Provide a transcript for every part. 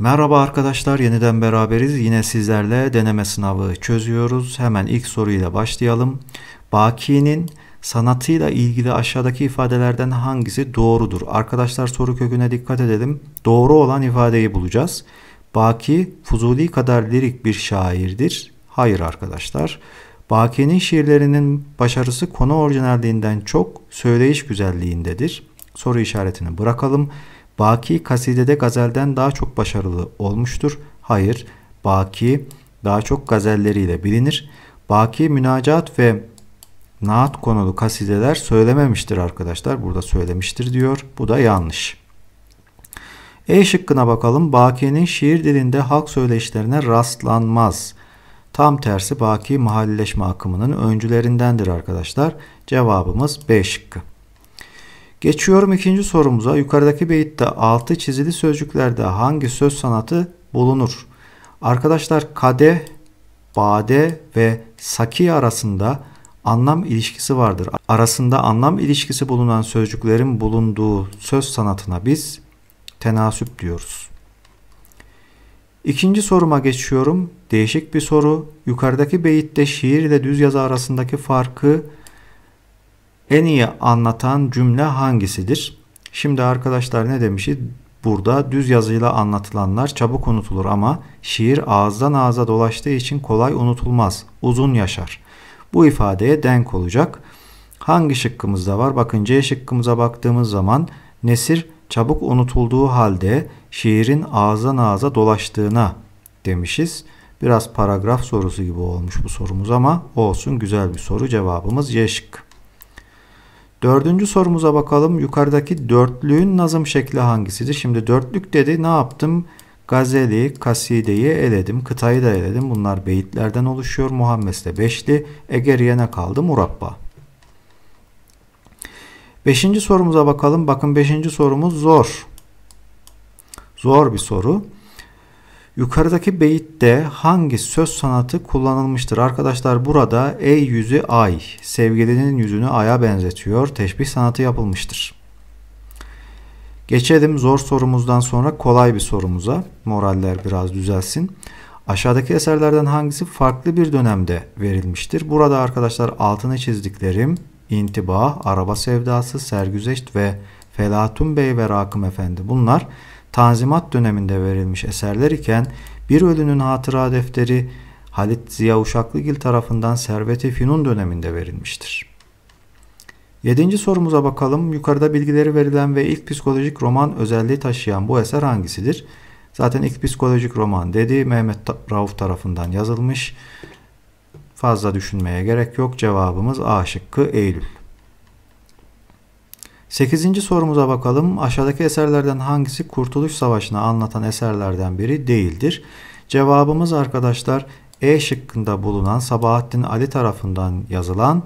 Merhaba arkadaşlar yeniden beraberiz. Yine sizlerle deneme sınavı çözüyoruz. Hemen ilk soruyla başlayalım. Baki'nin sanatıyla ilgili aşağıdaki ifadelerden hangisi doğrudur? Arkadaşlar soru köküne dikkat edelim. Doğru olan ifadeyi bulacağız. Baki Fuzuli kadar lirik bir şairdir. Hayır arkadaşlar. Baki'nin şiirlerinin başarısı konu orijinalliğinden çok söyleyiş güzelliğindedir. Soru işaretini bırakalım. Baki kasidede gazelden daha çok başarılı olmuştur. Hayır, Baki daha çok gazelleriyle bilinir. Baki münacat ve naat konulu kasideler söylememiştir arkadaşlar. Burada söylemiştir diyor. Bu da yanlış. E şıkkına bakalım. Baki'nin şiir dilinde halk söyleşlerine rastlanmaz. Tam tersi Baki mahalleleşme akımının öncülerindendir arkadaşlar. Cevabımız B şıkkı. Geçiyorum ikinci sorumuza. Yukarıdaki beyitte altı çizili sözcüklerde hangi söz sanatı bulunur? Arkadaşlar kade, bade ve saki arasında anlam ilişkisi vardır. Arasında anlam ilişkisi bulunan sözcüklerin bulunduğu söz sanatına biz tenasüp diyoruz. İkinci soruma geçiyorum. Değişik bir soru. Yukarıdaki beyitte şiir ile düz yazı arasındaki farkı en iyi anlatan cümle hangisidir? Şimdi arkadaşlar ne demişiz? Burada düz yazıyla anlatılanlar çabuk unutulur ama şiir ağızdan ağza dolaştığı için kolay unutulmaz, uzun yaşar. Bu ifadeye denk olacak. Hangi şıkkımızda var? Bakın C şıkkımıza baktığımız zaman nesir çabuk unutulduğu halde şiirin ağızdan ağza dolaştığına demişiz. Biraz paragraf sorusu gibi olmuş bu sorumuz ama olsun güzel bir soru cevabımız C şıkkı. Dördüncü sorumuza bakalım. Yukarıdaki dörtlüğün nazım şekli hangisidir? Şimdi dörtlük dedi ne yaptım? Gazeli, kasideyi eledim. Kıtayı da eledim. Bunlar beyitlerden oluşuyor. Muhammes'te beşli. Egeriye ne kaldı? Murabba. Beşinci sorumuza bakalım. Bakın beşinci sorumuz zor. Zor bir soru. Yukarıdaki beyitte hangi söz sanatı kullanılmıştır? Arkadaşlar burada ey yüzü ay, sevgilinin yüzünü aya benzetiyor. Teşbih sanatı yapılmıştır. Geçelim zor sorumuzdan sonra kolay bir sorumuza. Moraller biraz düzelsin. Aşağıdaki eserlerden hangisi farklı bir dönemde verilmiştir? Burada arkadaşlar altını çizdiklerim İntibah, Araba Sevdası, Sergüzeşt ve Felatun Bey ve Rakım Efendi. Bunlar Tanzimat döneminde verilmiş eserler iken bir ölünün hatıra defteri Halit Ziya Uşaklıgil tarafından Servet-i Fünun döneminde verilmiştir. Yedinci sorumuza bakalım. Yukarıda bilgileri verilen ve ilk psikolojik roman özelliği taşıyan bu eser hangisidir? Zaten ilk psikolojik roman dedi Mehmet Rauf tarafından yazılmış. Fazla düşünmeye gerek yok. Cevabımız A şıkkı Eylül. 8. sorumuza bakalım. Aşağıdaki eserlerden hangisi Kurtuluş Savaşı'nı anlatan eserlerden biri değildir? Cevabımız arkadaşlar E şıkkında bulunan Sabahattin Ali tarafından yazılan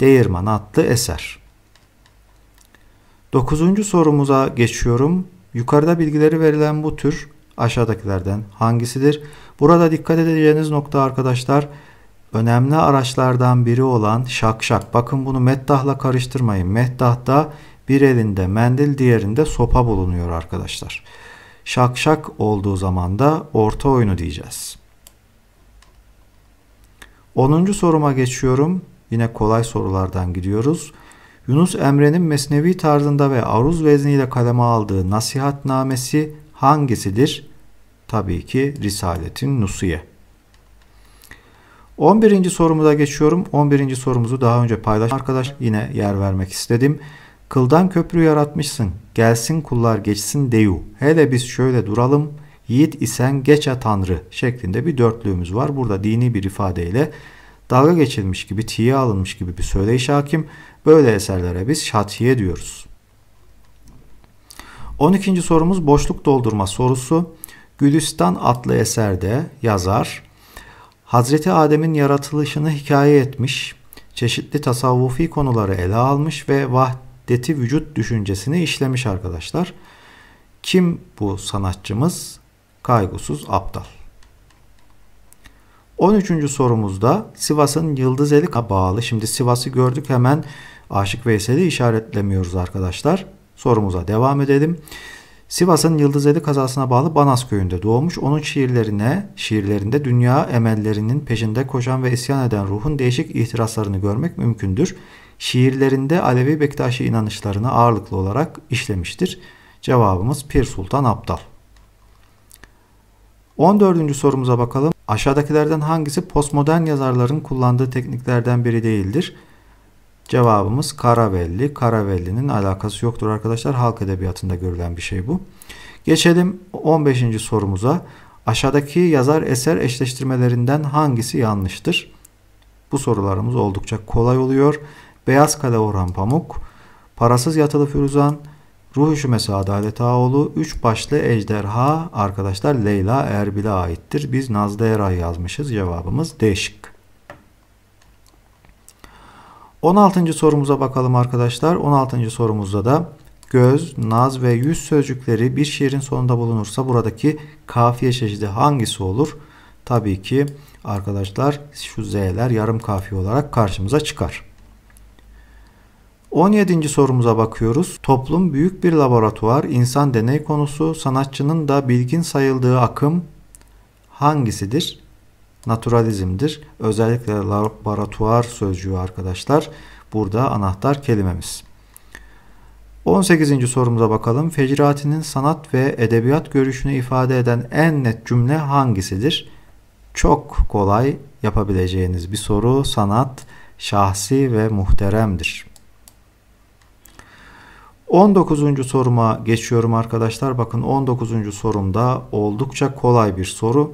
Değirmen adlı eser. 9. sorumuza geçiyorum. Yukarıda bilgileri verilen bu tür aşağıdakilerden hangisidir? Burada dikkat edeceğiniz nokta arkadaşlar önemli araçlardan biri olan şakşak. Bakın bunu meddahla karıştırmayın. da bir elinde mendil diğerinde sopa bulunuyor arkadaşlar. Şak şak olduğu zaman da orta oyunu diyeceğiz. 10. soruma geçiyorum. Yine kolay sorulardan gidiyoruz. Yunus Emre'nin mesnevi tarzında ve aruz vezniyle kaleme aldığı nasihatnamesi hangisidir? Tabii ki Risaletin Nusiye. 11. sorumuza geçiyorum. 11. sorumuzu daha önce paylaştım arkadaş yine yer vermek istedim. Kıldan köprü yaratmışsın. Gelsin kullar geçsin deyu. Hele biz şöyle duralım. Yiğit isen geçe tanrı şeklinde bir dörtlüğümüz var. Burada dini bir ifadeyle dalga geçilmiş gibi, tiye alınmış gibi bir söyleyiş hakim. Böyle eserlere biz şatiye diyoruz. 12. sorumuz boşluk doldurma sorusu. Gülistan adlı eserde yazar Hazreti Adem'in yaratılışını hikaye etmiş, çeşitli tasavvufi konuları ele almış ve vahd Deti vücut düşüncesini işlemiş arkadaşlar. Kim bu sanatçımız? Kaygusuz aptal. 13. sorumuzda Sivas'ın Yıldız Elik'e bağlı. Şimdi Sivas'ı gördük hemen Aşık Veysel'i işaretlemiyoruz arkadaşlar. Sorumuza devam edelim. Sivas'ın Yıldızeli kazasına bağlı Banas köyünde doğmuş. Onun şiirlerine, şiirlerinde dünya emellerinin peşinde koşan ve isyan eden ruhun değişik ihtiraslarını görmek mümkündür şiirlerinde Alevi Bektaşi inanışlarını ağırlıklı olarak işlemiştir. Cevabımız Pir Sultan Abdal. 14. sorumuza bakalım. Aşağıdakilerden hangisi postmodern yazarların kullandığı tekniklerden biri değildir? Cevabımız Karavelli. Karavelli'nin alakası yoktur arkadaşlar. Halk edebiyatında görülen bir şey bu. Geçelim 15. sorumuza. Aşağıdaki yazar eser eşleştirmelerinden hangisi yanlıştır? Bu sorularımız oldukça kolay oluyor Beyaz Kale Orhan Pamuk, Parasız Yatılı Firuzan, Ruh Üşümesi Adalet Ağoğlu, Üç Başlı Ejderha arkadaşlar Leyla Erbil'e aittir. Biz Nazlı Eray yazmışız. Cevabımız D şıkkı. 16. sorumuza bakalım arkadaşlar. 16. sorumuzda da göz, naz ve yüz sözcükleri bir şiirin sonunda bulunursa buradaki kafiye çeşidi hangisi olur? Tabii ki arkadaşlar şu Z'ler yarım kafiye olarak karşımıza çıkar. 17. sorumuza bakıyoruz. Toplum büyük bir laboratuvar, insan deney konusu, sanatçının da bilgin sayıldığı akım hangisidir? Naturalizmdir. Özellikle laboratuvar sözcüğü arkadaşlar burada anahtar kelimemiz. 18. sorumuza bakalım. Fecrati'nin sanat ve edebiyat görüşünü ifade eden en net cümle hangisidir? Çok kolay yapabileceğiniz bir soru. Sanat şahsi ve muhteremdir. 19. soruma geçiyorum arkadaşlar. Bakın 19. sorumda oldukça kolay bir soru.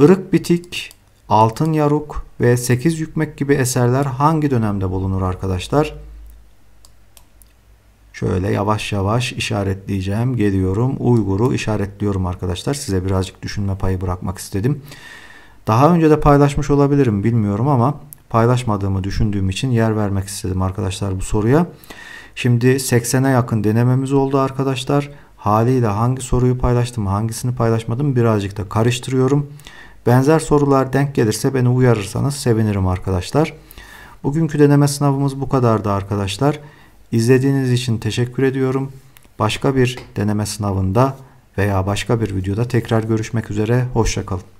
Irık Bitik, Altın Yaruk ve Sekiz Yükmek gibi eserler hangi dönemde bulunur arkadaşlar? Şöyle yavaş yavaş işaretleyeceğim. Geliyorum Uygur'u işaretliyorum arkadaşlar. Size birazcık düşünme payı bırakmak istedim. Daha önce de paylaşmış olabilirim bilmiyorum ama paylaşmadığımı düşündüğüm için yer vermek istedim arkadaşlar bu soruya. Şimdi 80'e yakın denememiz oldu arkadaşlar. Haliyle hangi soruyu paylaştım hangisini paylaşmadım birazcık da karıştırıyorum. Benzer sorular denk gelirse beni uyarırsanız sevinirim arkadaşlar. Bugünkü deneme sınavımız bu kadardı arkadaşlar. İzlediğiniz için teşekkür ediyorum. Başka bir deneme sınavında veya başka bir videoda tekrar görüşmek üzere. Hoşçakalın.